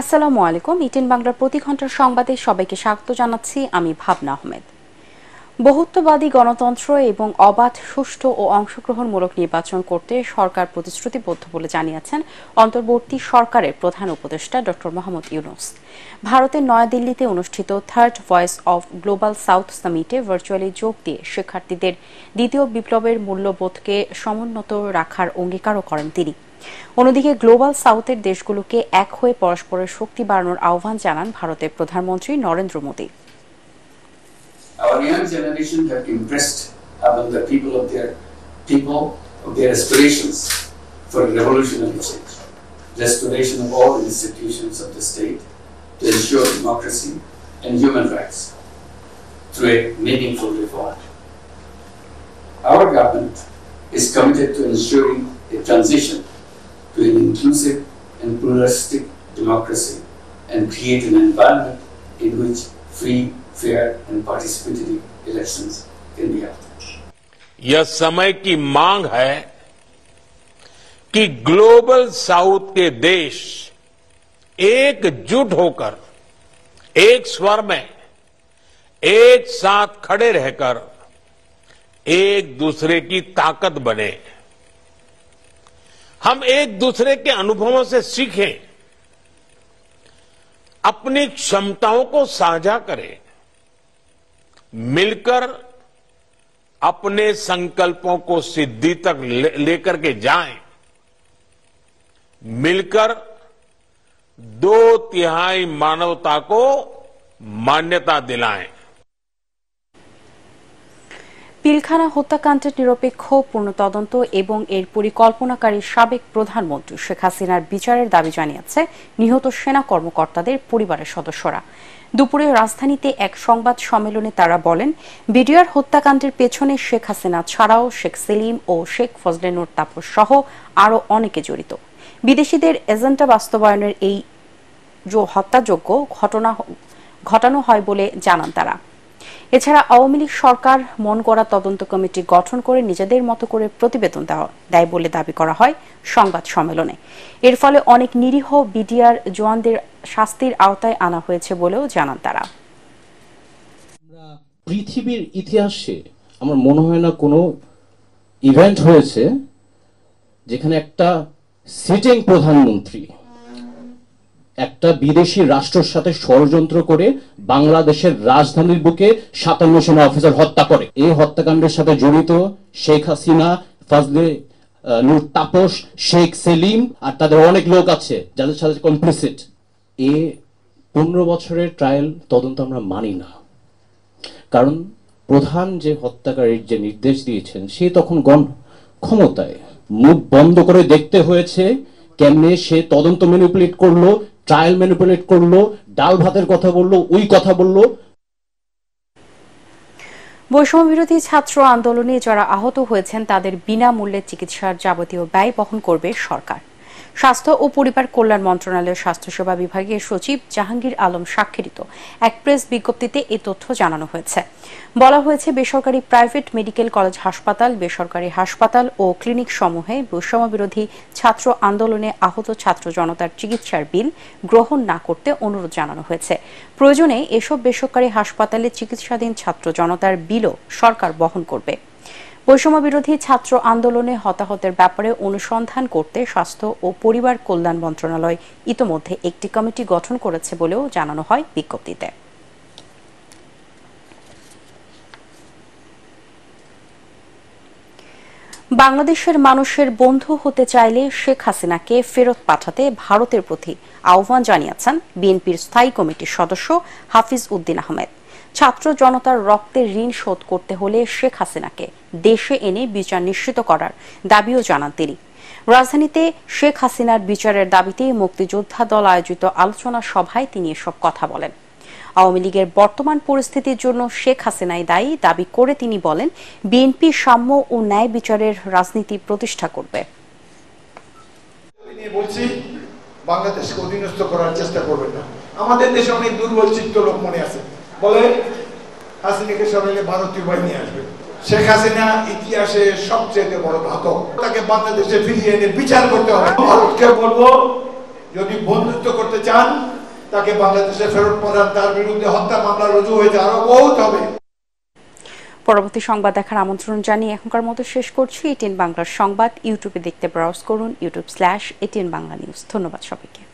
আসসালামু আলাইকুম ইটেন বাংলার প্রতি ঘন্টার সংবাদে সবাইকে স্বাগত জানাচ্ছি আমি ভাবনা আহমেদ বহুত্ববাদী গণতন্ত্র এবং অবাধ সুষ্ঠু ও অংশগ্রহণমূলক নির্বাচন করতে সরকার প্রতিশ্রুতিবদ্ধ বলে জানিয়েছেন অন্তর্বর্তী সরকারের প্রধান উপদেষ্টা ড মোহাম্মদ ইউনুস ভারতের নয়াদিল্লিতে অনুষ্ঠিত third voice of global south সামিটে ভার্চুয়ালি যোগ দিয়ে শিক্ষার্থীদের দ্বিতীয় বিপ্লবের মূল্যবোধকে সমুন্নত রাখার অঙ্গীকারও করেন তিনি অন্যদিকে গ্লোবাল সাউথের দেশগুলোকে এক হয়ে পরস্পরের শক্তি বাড়ানোর আহ্বান জানান ভারতের প্রধানমন্ত্রী Narendra Modi Our young generation have impressed upon the people of their people of their aspirations for revolutionary change, restoration of all institutions of the state to ensure democracy and human rights through a meaningful reform. Our government is committed to ensuring a transition to an inclusive and pluralistic democracy and create an environment in which free fair and participatory election India यह समय की मांग है कि global south के देश एकजुट होकर एक स्वर में एक साथ खड़े रहकर एक दूसरे की ताकत बने हम एक दूसरे के अनुभवों से सीखें अपनी क्षमताओं को साझा करें मिलकर अपने संकल्पों को सिद्धि तक लेकर ले के जाएं, मिलकर दो तिहाई मानवता को मान्यता दिलाएं। পিলখানা হত্যাকাণ্ডের নিরপেক্ষ পূর্ণ তদন্ত এবং এর পরিকল্পনাকারী সাবেক প্রধানমন্ত্রী শেখ হাসিনার বিচারের দাবি জানিয়েছে নিহত সেনা কর্মকর্তাদের পরিবারের সদস্যরা দুপুরে রাজধানীতে এক সংবাদ সম্মেলনে তারা বলেন বিডিআর হত্যাকাণ্ডের পেছনে শেখ হাসিনা ছাড়াও শেখ সেলিম ও শেখ ফজলে ফজলেনুর তাপস সহ আরও অনেকে জড়িত বিদেশিদের এজেন্ডা বাস্তবায়নের এই হত্যাযোগ্য ঘটনা ঘটানো হয় বলে জানান তারা এছাড়া আওয়ামী লীগ সরকার মন করা তদন্ত কমিটি গঠন করে নিজেদের মতো করে প্রতিবেদন দেয় বলে দাবি করা হয় সংবাদ সম্মেলনে এর ফলে অনেক নিরীহ বিডিআর জওয়ানদের শাস্তির আওতায় আনা হয়েছে বলেও জানান তারা পৃথিবীর ইতিহাসে আমার মনে হয় না কোনো ইভেন্ট হয়েছে যেখানে একটা সিটিং প্রধানমন্ত্রী একটা বিদেশি রাষ্ট্রের সাথে ষড়যন্ত্র করে বাংলাদেশের রাজধানীর বুকে সাতান্ন সেনা অফিসার হত্যা করে এই হত্যাকাণ্ডের সাথে জড়িত শেখ হাসিনা ফাজলে নূর তাপস শেখ সেলিম আর তাদের অনেক লোক আছে যাদের সাথে কমপ্লিসিট এ পনেরো বছরের ট্রায়াল তদন্ত আমরা মানি না কারণ প্রধান যে হত্যাকারীর যে নির্দেশ দিয়েছেন সে তখন গণ ক্ষমতায় মুখ বন্ধ করে দেখতে হয়েছে কেমনে সে তদন্ত ম্যানিপুলেট করলো ট্রায়াল ম্যানিপুলেট করলো ডাল ভাতের কথা বললো ওই কথা বললো বৈষম্যবিরোধী ছাত্র আন্দোলনে যারা আহত হয়েছেন তাদের বিনামূল্যে চিকিৎসার যাবতীয় ব্যয় বহন করবে সরকার স্বাস্থ্য ও পরিবার কল্যাণ মন্ত্রণালয়ের স্বাস্থ্যসেবা বিভাগের সচিব জাহাঙ্গীর আলম স্বাক্ষরিত এক প্রেস বিজ্ঞপ্তিতে এ তথ্য জানানো হয়েছে বলা হয়েছে বেসরকারি প্রাইভেট মেডিকেল কলেজ হাসপাতাল বেসরকারি হাসপাতাল ও ক্লিনিক সমূহে বৈষম্যবিরোধী ছাত্র আন্দোলনে আহত ছাত্র জনতার চিকিৎসার বিল গ্রহণ না করতে অনুরোধ জানানো হয়েছে প্রয়োজনে এসব বেসরকারি হাসপাতালে চিকিৎসাধীন ছাত্র জনতার বিলও সরকার বহন করবে বৈষম্য বিরোধী ছাত্র আন্দোলনে হতাহতের ব্যাপারে অনুসন্ধান করতে স্বাস্থ্য ও পরিবার কল্যাণ মন্ত্রণালয় ইতোমধ্যে একটি কমিটি গঠন করেছে বলেও জানানো হয় বিজ্ঞপ্তিতে বাংলাদেশের মানুষের বন্ধু হতে চাইলে শেখ হাসিনাকে ফেরত পাঠাতে ভারতের প্রতি আহ্বান জানিয়েছেন বিএনপির স্থায়ী কমিটির সদস্য হাফিজ উদ্দিন আহমেদ ছাত্র জনতার রক্তের ঋণ শোধ করতে হলে শেখ হাসিনাকে দেশে এনে বিচার নিশ্চিত করার দাবিও জানান তিনি রাজধানীতে শেখ হাসিনার বিচারের দাবিতে মুক্তিযোদ্ধা দল আয়োজিত আলোচনা সভায় তিনি এসব কথা বলেন আওয়ামী লীগের বর্তমান পরিস্থিতির জন্য শেখ হাসিনাই দায়ী দাবি করে তিনি বলেন বিএনপি সাম্য ও ন্যায় বিচারের রাজনীতি প্রতিষ্ঠা করবে বলছি বাংলাদেশকে অধীনস্থ করার চেষ্টা করবেন না আমাদের দেশে অনেক দুর্বল চিত্র লোক মনে আছে বলে হাসিনাকে সবাই ভারতীয় বাহিনী আসবে শেখ হাসিনা ইতিহাসে সবচেয়ে বড় ঘাতক তাকে বাংলাদেশে ফিরিয়ে এনে বিচার করতে হবে ভারতকে বলবো যদি বন্ধুত্ব করতে চান তাকে বাংলাদেশে ফেরত পাঠান তার বিরুদ্ধে হত্যা মামলা রুজু হয়েছে আরো বহুত হবে পরবর্তী সংবাদ দেখার আমন্ত্রণ জানিয়ে এখনকার মতো শেষ করছি এটিএন বাংলার সংবাদ ইউটিউবে দেখতে ব্রাউজ করুন YouTube slash ATN Bangla news ধন্যবাদ সবাইকে